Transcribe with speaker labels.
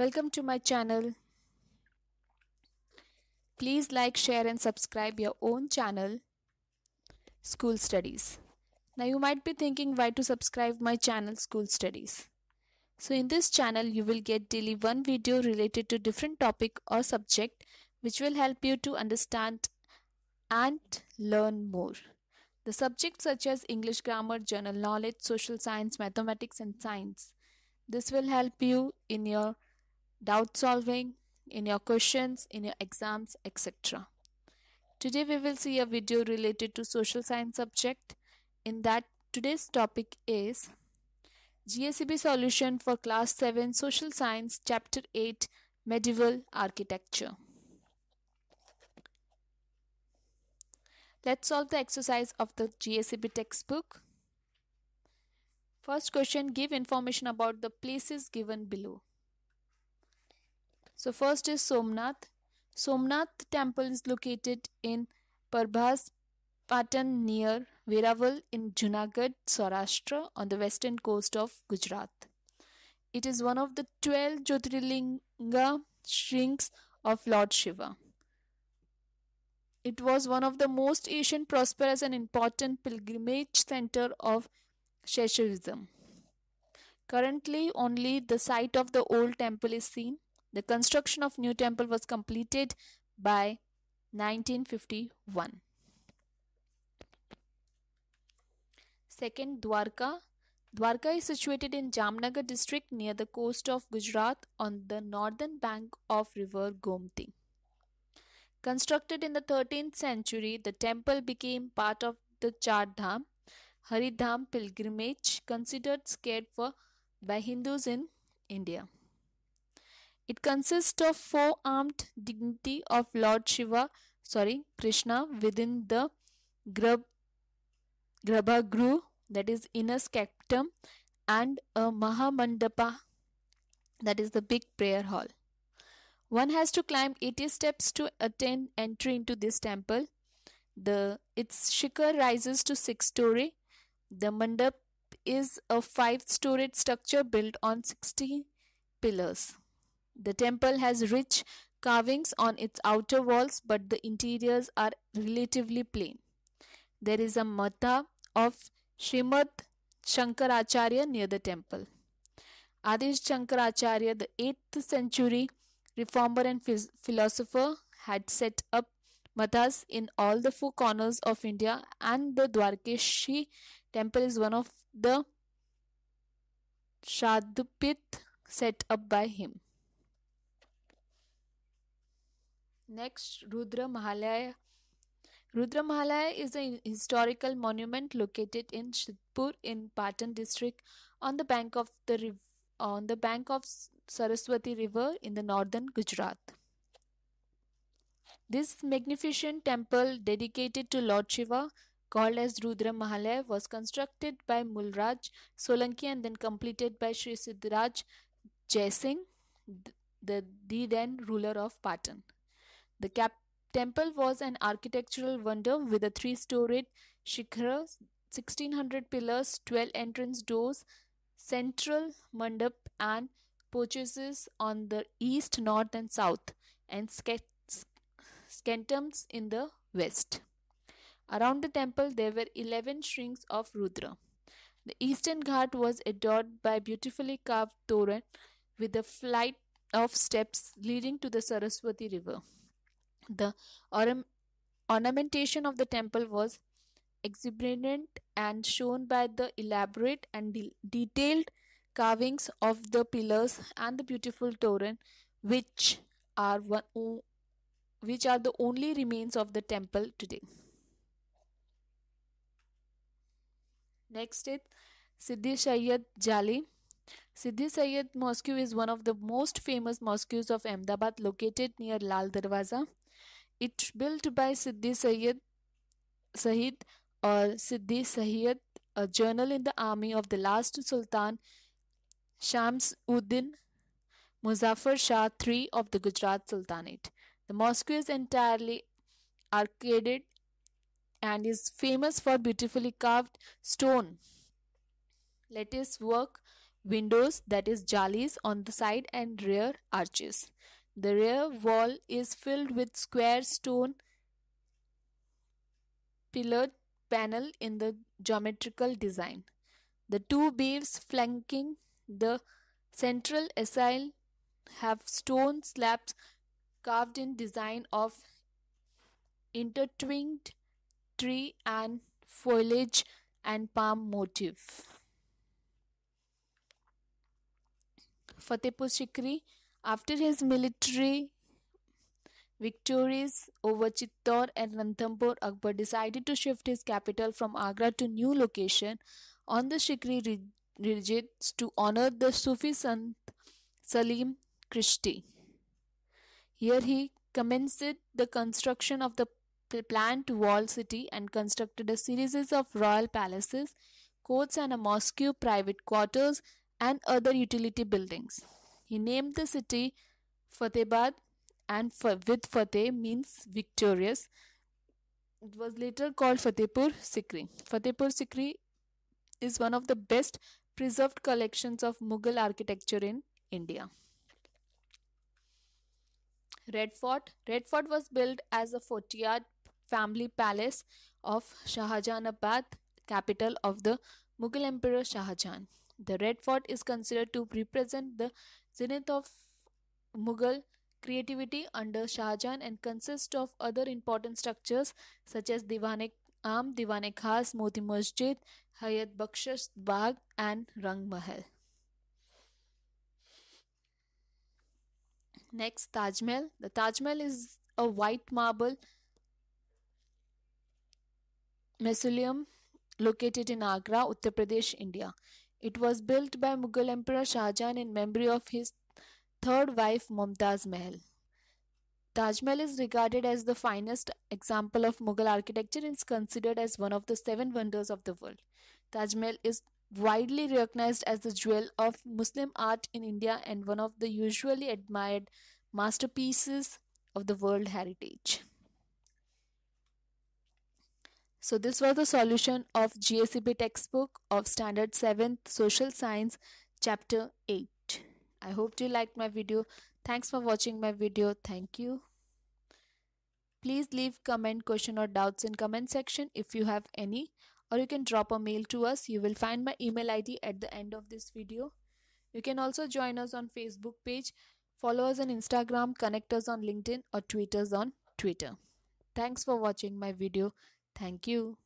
Speaker 1: Welcome to my channel. Please like, share and subscribe your own channel, School Studies. Now you might be thinking why to subscribe my channel, School Studies. So in this channel, you will get daily one video related to different topic or subject which will help you to understand and learn more. The subjects such as English grammar, general knowledge, social science, mathematics and science. This will help you in your doubt solving, in your questions, in your exams, etc. Today we will see a video related to social science subject. In that today's topic is GSEB solution for class 7 social science chapter 8 medieval architecture. Let's solve the exercise of the GSEB textbook. First question give information about the places given below. So first is Somnath. Somnath temple is located in Parbhas Patan near Veraval in Junagadh, Saurashtra on the western coast of Gujarat. It is one of the 12 Jyotirlinga shrinks of Lord Shiva. It was one of the most ancient, prosperous, and important pilgrimage center of Shaivism. Currently, only the site of the old temple is seen. The construction of new temple was completed by 1951. Second, Dwarka. Dwarka is situated in Jamnagar district near the coast of Gujarat on the northern bank of river Gomti. Constructed in the 13th century, the temple became part of the Char Dham, Haridham pilgrimage considered sacred for by Hindus in India. It consists of four armed dignity of Lord Shiva, sorry, Krishna within the grub, Grabhagru that is inner sanctum and a Mahamandapa that is the big prayer hall. One has to climb 80 steps to attain entry into this temple. The its shikhar rises to six story. The mandap is a five-storied structure built on 60 pillars. The temple has rich carvings on its outer walls, but the interiors are relatively plain. There is a matha of Srimad Shankaracharya near the temple. Adish Shankaracharya, the 8th century reformer and phys- philosopher, had set up mathas in all the four corners of India, and the Dwarkeshi temple is one of the Shadupit set up by him. Next, Rudra Mahalaya. Rudra Mahalaya is a historical monument located in Shidpur in Patan district on the bank of the on the bank of Saraswati River in the northern Gujarat. This magnificent temple dedicated to Lord Shiva, called as Rudra Mahalaya, was constructed by Mulraj Solanki and then completed by Sri Siddharaj Jaisingh, the, the then ruler of Patan. The cap- temple was an architectural wonder with a three storied shikhara, 1600 pillars, 12 entrance doors, central mandap, and porches on the east, north, and south, and skentums in the west. Around the temple, there were 11 shrines of Rudra. The eastern ghat was adorned by beautifully carved toran with a flight of steps leading to the Saraswati river. The ornamentation of the temple was exuberant and shown by the elaborate and de- detailed carvings of the pillars and the beautiful toran, which are one, which are the only remains of the temple today next is siddhi sayyad jali siddhi sayyad mosque is one of the most famous mosques of ahmedabad located near lal darwaza it's built by Siddi Sayed Sahid or Siddi Sahid, a journal in the army of the last Sultan Shams Uddin Muzaffar Shah III of the Gujarat Sultanate. The mosque is entirely arcaded and is famous for beautifully carved stone lattice work windows that is jalis on the side and rear arches. The rear wall is filled with square stone pillared panel in the geometrical design. The two beeves flanking the central aisle have stone slabs carved in design of intertwined tree and foliage and palm motif. Fatehpur after his military victories over Chittor and Ranthambore, Akbar decided to shift his capital from Agra to new location on the Shikri ridges to honor the Sufi Sant Salim Chisti. Here he commenced the construction of the planned wall city and constructed a series of royal palaces, courts and a mosque, private quarters and other utility buildings. He named the city Fatehabad, and with Fateh means victorious. It was later called Fatehpur Sikri. Fatehpur Sikri is one of the best preserved collections of Mughal architecture in India. Red Fort. Red Fort was built as a fortified family palace of Shahjahanabad, capital of the Mughal Emperor Shahjahan. The Red Fort is considered to represent the zenith of Mughal creativity under Shah Jahan and consists of other important structures such as Diwane Am, Diwane Khas, Moti Masjid, Hayat Bakshas Bagh and Rang Mahal. Next, Taj Mahal. The Taj Mahal is a white marble mausoleum located in Agra, Uttar Pradesh, India. It was built by Mughal Emperor Shah Jahan in memory of his third wife Mumtaz Mahal. Taj Mahal is regarded as the finest example of Mughal architecture and is considered as one of the seven wonders of the world. Taj Mahal is widely recognized as the jewel of Muslim art in India and one of the usually admired masterpieces of the World Heritage. So this was the solution of GSEB textbook of standard 7th social science chapter 8. I hope you liked my video. Thanks for watching my video. Thank you. Please leave comment, question or doubts in comment section if you have any or you can drop a mail to us. You will find my email ID at the end of this video. You can also join us on Facebook page, follow us on Instagram, connect us on LinkedIn or tweet us on Twitter. Thanks for watching my video. Thank you.